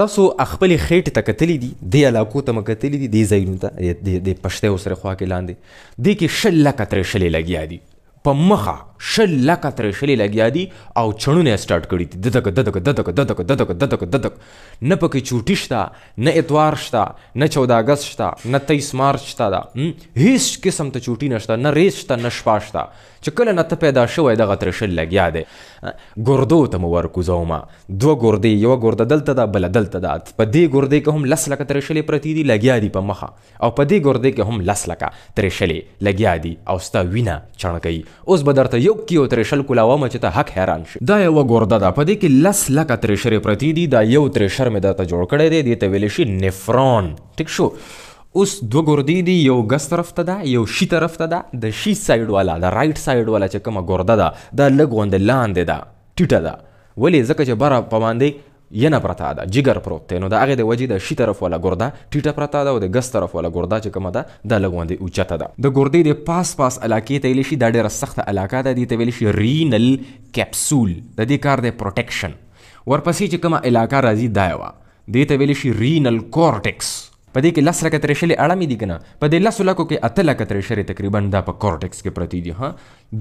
تاسو خپل خېټ تک کتلی دی د علاقو ته مکتلی تلی دی د زینو ته د پښته اوسره خوا کې لاندې د کې شل لا کتر شل لګیا دی په مخه شل لکه تر شلی لګیا دي او چړونه سٹارټ کړی دي دتک ددک ددک ددک ددک ددک ددک نه پکې چوټی شتا نه اتوار شتا نه 14 اگست شتا نه 23 مارچ شتا دا هیڅ قسم ته چوټی نشتا نه ریس شتا نه شپا شتا چې کله نه ته پیدا شوې د غتر شل لګیا دي ګردو ته مو ورکو زوما دو ګردې یو ګرد دلته دا بل دلته دا په دې ګردې کې هم لس لکه تر شلې پرتی دي لګیا دي په مخه او په دې ګردې کې هم لس لکه تر شلې لګیا دي او ستا وینه چړنګي اوس بدرته یو کیو تریشل کلاوا مچتا حق حیران شد دا یو گرده دا پا دی که لس لکا تریشری پرتی دی دا یو تریشر می دا تا جوڑ کرده دی دی تا ویلیشی نفران ٹک شو اس دو گردی دی یو گس طرف تا دا یو شی طرف تا دا دا شی سایڈ والا دا رائٹ سایڈ والا چکم گرده دا دا لگ وند لانده دا ٹیٹا دا ولی زکا چه برا پا ینه پرتا ده جګر پروت ته نو د هغه د وجې د شی طرف ولا ګردا ټیټه پرتا ده او د ګس طرف ولا ګردا چې کومه ده د لګوندې اوچته ده د ګردې د پاس پاس علاقې ته لې شي د ډېر سخت علاقې ده دی ته ویل شي رینل کیپسول د دې کار د پروټیکشن ورپسې چې کومه علاقې راځي دا یو دی ته ویل شي رینل کورټکس پدې کې لس رکعت رشلې اړه مې دي کنه پدې لس لکو کې اته لکه تر شری تقریبا دا په کورټکس کې پرتی دي ها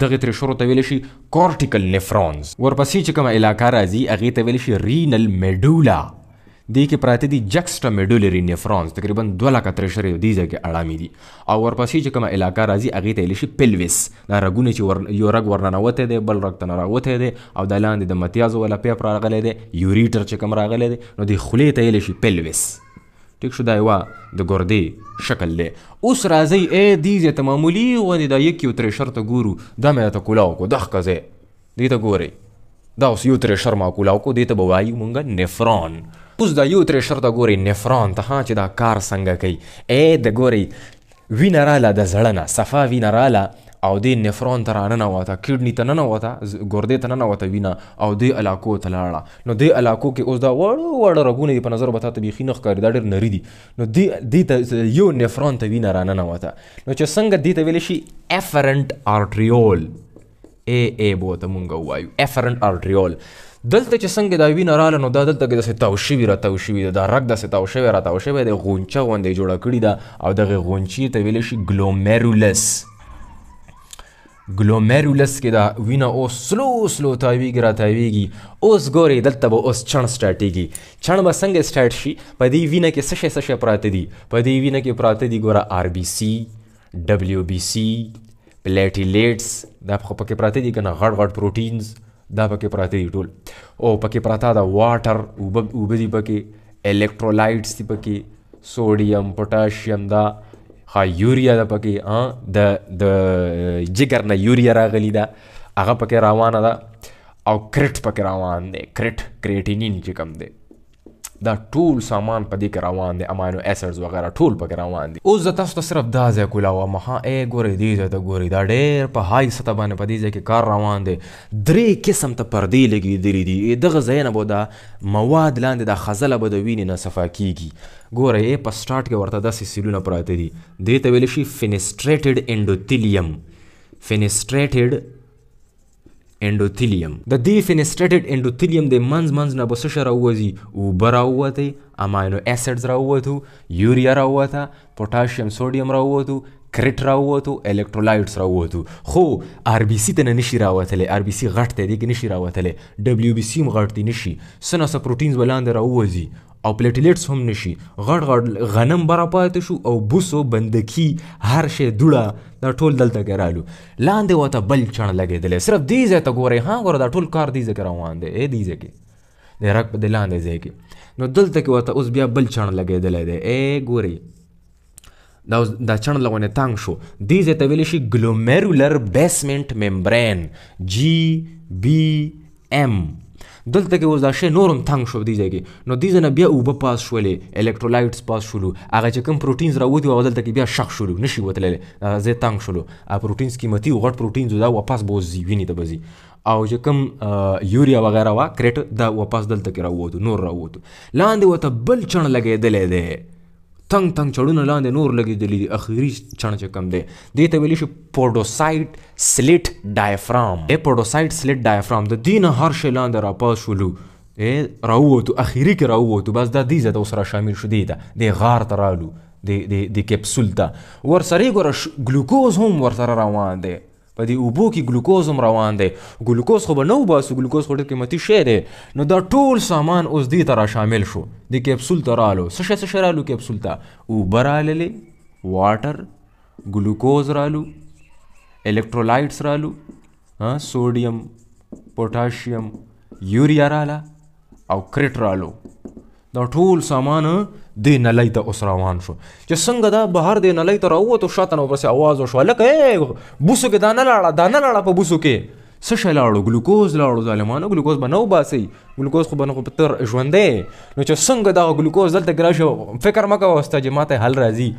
دغه تر شروع ته ویل شي کورټیکل نیفرونز ورپسې چې کومه علاقہ راځي هغه ته ویل شي رینل میډولا دی کې پراته دي جکسټا میډولری نیفرونز تقریبا 2 لک تر شری دی ځکه اړامي دي او ورپسې چې کومه علاقہ راځي هغه ته لشي پلویس دا رګونه چې یو رګ ورننوته دي بل رګ تنه راوته دي او د لاندې د متیازو ولا پیپ راغلي دي یوریټر چې کوم راغلي دي نو دی خولې ته لشي پلویس ٹھیک شو دا یو د ګردې شکل دی اوس راځي اے دې ته معمولی و نه دا یو تر شرط ګورو دا مې ته کولاو کو دخ کزه دې ته ګوري دا اوس یو تر شرما کولاو کو دې ته بوایو مونږه نفرون اوس دا یو تر شرط ګوري نفرون ته ها چې دا کار څنګه کوي اے د ګوري وینرالا د زړه نه صفا وینرالا او دی نفرون ته را ننوته کډنی ته ننوته ګردې ته ننوته وینه او دی علاقو ته لاړه نو دی علاقو کې اوس دا وړو وړو رګونه په نظر به ته بيخي نه ښکاري دا ډېر نری دي نو دی دی ته یو نفرون ته وینه رانه ننوته نو چې څنګه دی ته ویل شي افرنټ آرټریول اے اے بوته مونږ وایو افرنټ آرټریول دلته چې څنګه دا وینه رااله نو دا دلته کې داسې تاو شوي را تاو شوي ده دا رګ داسې تاو شوی را تاو شوی دی غونچه غوندې جوړه کړې ده او دغه غونچې ته ویل شي ګلومیرولس گلو کې دا وینا او سلو سلو توی گرا تھا ویگی اوس گورے دت بس چھن اسٹاٹی گی چھن ب سگ اسٹاٹ شی پدی وین کے سشے پراته دي په دې وین کې پراته دي ګوره R B C W B C دا پلیٹیلیٹس دکھ پکے پرات دکھنا ہٹ ہٹ پروټینز دا پکې پراته دي ټول او پکې پراته دا واټر اوبه اوبه دي پکې ایلیکٹرو دي پکې سوډیم پوټاشیم دا خا یوریا د پکې ان د د جګر نه یوریا راغلی دا هغه پکې روانه ده او کرټ پکې روان دی کرټ کریټینین چې کم دی دا ټول سامان پدې کې روان دي امینو اسیدز وغیرہ ټول پکې روان دي اوس زتا صرف دا ځای کولا و مها ای ګورې دې ته ګورې دا ډېر په هاي سطح باندې پدې ځای کې کار روان دي درې قسم ته پردې لګي درې دي دغه ځای نه دا مواد لاندې د خزل بده ویني نه صفا کیږي ګورې په سٹارټ کې ورته داسې سیلونه پراته دي دې ته ویل شي فینسټریټډ انډوتیلیم فینسټریټډ اینڈوتھیلیم د دی فینسٹریٹڈ اینڈوتھیلیم دے منز منز نہ بس شرا ہوا جی او برا ہوا تے امائنو ایسڈز یوریا را ہوا تھا پوٹاشیم سوڈیم را ہوا تھو کرٹ را خو آر بی سی تنہ نشی را ہوا تھلے آر بی سی غٹ تے دیکھ نشی را ہوا تھلے بی سی مغٹ تی نشی سنہ سا پروٹینز بلان دے را ہوا جی او پلیټلیټس هم نشي غړ غړ غنم برا پات شو او بوسو بندکی هر شی دوړه دا ټول دلته ګرالو لاندې وته بل چن لګېدلې صرف دې ځای ته ګوري ها ګوره دا ټول کار دې ځای کې روان دي اے دې ځای کې د رګ په دلاندې ځای کې نو دلته کې وته اوس بیا بل چن لګېدلې دې اے ګوري دا دا چن لګونه تنګ شو دې ځای ته ویلی شي glomerular basement membrane G B M دلته کې اوس دا شی نورم تنگ شو دی ځای کې نو دې نه بیا او پاس شولې الکترولایټس پاس شولو هغه چې کوم پروټینز راوځي او دلته کې بیا شخ شولو نشي وتللې زه تنگ شولو ا پروټینز قیمتي غټ پروټینز دا واپس زی ویني ته بزي او چې کوم یوریا وغیرہ وا کریټ دا واپس دلته کې راووتو نور راووتو لاندې وته بل چن لګې دلې ده تنگ تنگ چړونه لاندې نور لګېدلې دي اخیری چڼ چې کم دی دې ته ویلی شي پوډوسایټ سلیټ ډایفرام اے پوډوسایټ سلیټ ډایفرام د دین هر شی لاندې راپاس شولو اے راووتو اخیری کې راووتو بس دا دې زه د اوسره شامل شو دی دا د غار ترالو دی دی دی کیپسول دا ور سره ګلوکوز هم ور سره روان دی په دې اوبو کې ګلوکوز هم روان دی ګلوکوز خو به نه وباسو ګلوکوز خو ډېر قیمتي شی دی نو دا ټول سامان اوس ته را شامل شو د کیپسول ته رالو څه شی څه شی رالو کیپسول ته اوبه راللې واټر ګلوکوز رالو الکټرولایټس رالو سوډیم پوټاشیم پوٹاشیم یوریا رالا اوکریٹ رالو دا ټول سامان د نلای ته اوس روان شو چې څنګه دا بهر د نلای ته راو ته شاته نو پسې आवाज وشو لکه بوسو کې دانه لاړه دانه لاړه په بوسو کې څه شی لاړو ګلوکوز لاړو ظالمانو ګلوکوز به نو باسي ګلوکوز خو به نو په تر ژوندې نو چې څنګه دا ګلوکوز دلته ګرا شو فکر مکه واست چې جی، ماته حل راځي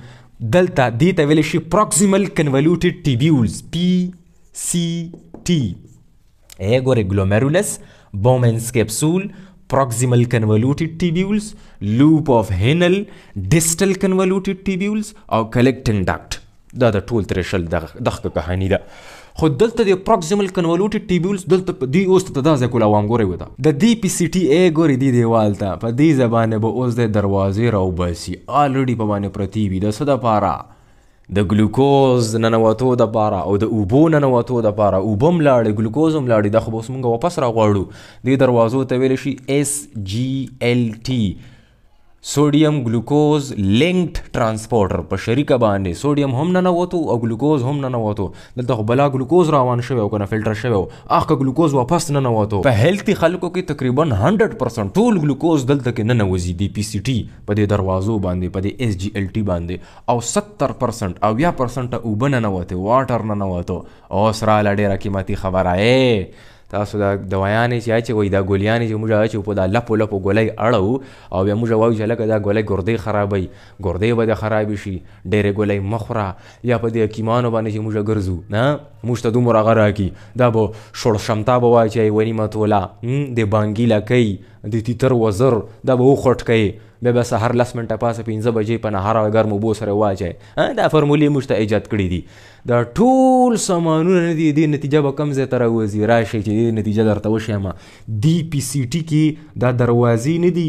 دلته دې ته ویل شي پروکسیمل کنولوټډ ټیبیولز پی سی ٹی اے گورے glomerulus Bowman's capsule proximal convoluted tubules loop of Henle distal convoluted tubules او کلیکٹنگ ڈکٹ دا دا ټول تر شل دغه کہانی دا خو دلته دی پروکسیمل کنولوټیډ ټیبیولز دلته دی اوست ته دا ځکه لا وام غوري ودا د دی پی سی ټی ای غوري دی دیوال ته په دی زبانه به اوس د دروازې راو باسي الریډی په باندې پرتی وي د صدا پاره د ګلوکوز د ننواتو د پاره او د اوبو ننواتو د پاره اوبم لاړې ګلوکوز هم لاړې دا خو اوس موږ واپس راغواړو دې دروازو ته ویل شي S G L T sodium glucose linked transporter په شریکه باندې سوډیم هم نه نوتو او گلوکوز هم نه نوتو دلته بلا گلوکوز روان شوی او کنه فلټر شوی او اخ گلوکوز واپس نه نوتو په هیلتي خلکو کې تقریبا 100% ټول گلوکوز دلته کې نه نوځي دی پی سی ټی په دې دروازو باندې په دې ایس جی ال ټی باندې او 70% او 100% او بن نه نوته واټر نه نوتو او سره لډه راکې ماتي خبره اې تاسو دا دوایانې چې اچي وای دا ګولیانې چې موږ اچو په دا لپو لپو ګولای اړو او بیا موږ وایو چې لکه دا ګولای ګردې خرابای ګردې به خرابې شي ډېرې ګولای مخره یا په دې کیمانو باندې چې موږ ګرځو نه موږ ته دومره غره کی دا به شور شمتا به وای چې ونی متولا د بانګی لکې د تیتر وزر دا به خټ کوي بیا بس هر لس منټه پاسه پنځه بجې په نهار او ګرمو بو سره واچای ہاں، دا فرمولې موږ ته ایجاد کړې دي دا ټول سامانونه نه دي دې نتیجه به کم ځای ته راوځي راشي چې دې نتیجه درته وښیم دی پی سی ټی کې دا دروازې نه دي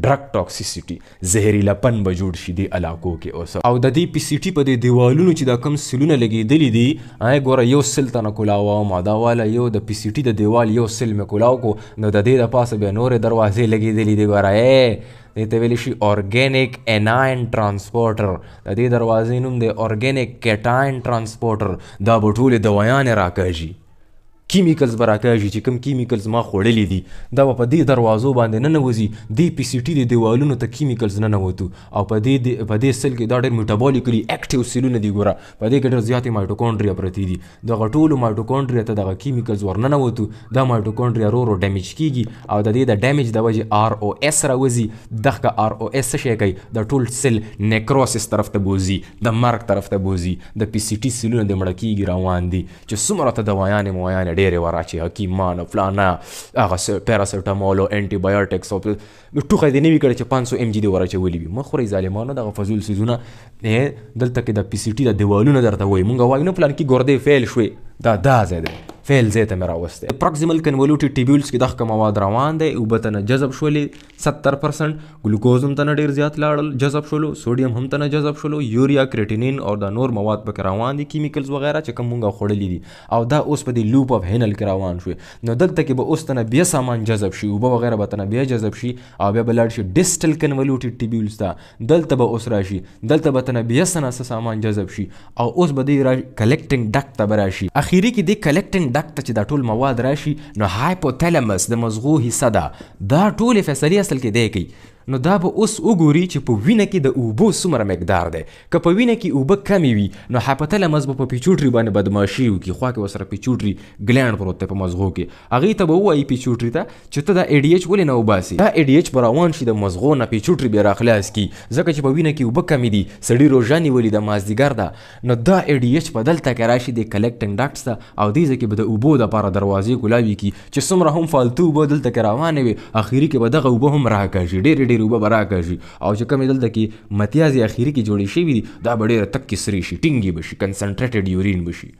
ڈرگ ٹاکسیسٹی زہری لپن بجوڑ شی دی علاقو کے اوسا او دا دی پی سیٹی پا دی دیوالونو چی دا کم سلونا لگی دلی دی آئے گورا یو سل تانا کلاو آم دا والا you the P city the دیوال you سل میں کلاو کو نو دا دی دا پاس بیا نور دروازے لگی دلی دی گورا اے دیتے ویلی شی ارگینک اینائن ٹرانسپورٹر دا دی دروازے نم دے ارگینک کیٹائن ٹرانسپورٹر دا بٹول دویان راکہ جی کیمیکلز برا کاجی چې کوم کیمیکلز ما خوړلې دي دا په دې دروازو باندې نه نوځي دی پی سی ټی دی دیوالونو ته کیمیکلز نه نوتو او په دې په دې سل کې دا ډېر میټابولیکلی اکټیو سلونه دی ګوره په دې کې ډېر زیاتې مایټوکونډریا پرتی دي دا غټول مایټوکونډریا ته د کیمیکلز ورننه نوتو دا مایټوکونډریا رو رو ډیمیج کیږي او د دې د ډیمیج د وجه آر او اس راوځي دغه آر او اس شي کوي د ټول سل نیکروسس طرف ته بوزي د مرګ طرف ته بوزي د پی سی ټی سلونه د مړ کیږي روان دي چې څومره ته دوايان مو ڈیرے وارا چی حکیم مان فلانا آغا پیرا سوٹا مولو انٹی بائیارٹیکس تو خیدے نوی کردے چی پانسو ایم جی دے وارا چی ویلی بی مخور ای دا فضول سیزونا دلتا کی دا پی سیٹی دا دیوالو ندر دا وی منگا وائی نو فلان کی گردے فیل شوی دا دا زیدے فیل زیت میرا وسته پروکسیمال کنولوټی ټیبیولز کې دغه مواد روان دي او بتنه جذب شولې 70 پرسنټ ګلوکوز هم تنه ډیر زیات لاړل جذب شولو سوډیم هم تنه جذب شولو یوریا کریټینین او دا نور مواد به روان دي کیمیکلز وغیرہ چې کوم مونږه خوړلې دي او دا اوس په دې لوپ اف هینل کې روان شو نو دلته کې به اوس تنه بیا سامان جذب شي او به وغیرہ به تنه بیا جذب شي او بیا بلډ شي ډیسټل کنولوټی ټیبیولز دا دلته به اوس راشي دلته به تنه بیا سنه سامان جذب شي او اوس به دې کلیکټینګ ډک ته راشي اخیری کې دې کلیکټینګ مندک ته چې دا ټول مواد راشي نو هایپوتلمس د مزغو حصہ ده دا ټول فیصلی اصل کې دی کی نو دا به اوس وګوري چې په وینه کې د اوبو څومره مقدار دی که په وینه کې اوبه کمې وي نو هپتله مز به په پیچوټري باندې بدماشي وکړي خوا کې ورسره پیچوټري ګلینډ پروت دی په مزغو کې هغې ته به ووایي پیچوټري ته چې ته دا ایډی ایچ ولې نه اوباسي دا ایډی ایچ به روان شي د مزغو نه پیچوټري بیا راخلاص کړي ځکه چې په وینه کې اوبه کمې دي سړي روژه نیولې د مازدیګر ده نو دا ایډی ایچ به دلته کې راشي د کلکټنګ ډاکټس ته او دې ځای کې به د اوبو دپاره دروازې کولاوي کړي چې څومره هم فالتو اوبه دلته کې روانې وي اخري کې به دغه اوبه هم راکاږي ډېرې ډیر وبا راکا شي او چې کوم دلته کې متیازي اخیری کې جوړی شي وي دا ډیر تک کې سری شي ټینګي بشي کنسنټریټډ یورین بشي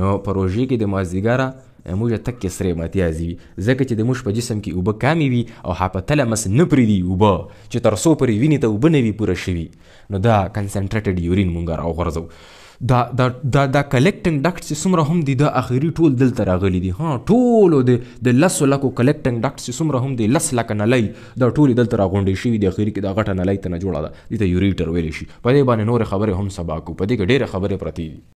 نو پروژې کې د مازیګارا موږ تک سره ماتیا زی زکه چې د موږ په جسم کې اوبه کمې وي او هپا تلمس نه پرې دی وب چې تر سو پرې ویني ته اوبه نه وي پوره شوی نو دا کنسنټریټډ یورین مونږ راو غرزو دا دا دا دا کلیکټنګ ډاکټس چې سمره هم دي دا اخیری ټول دل تر غلي دي ها ټول د د لس لکو کلیکټنګ ډاکټس چې سمره هم دي لس لک نه لای دا ټول دل تر غونډې شي دي اخیری کې دا غټه نه لای ته نه جوړه ده دا یوریټر ویل شي په دې باندې نور خبره هم سبا کو په دې کې ډېره خبره پرتی دي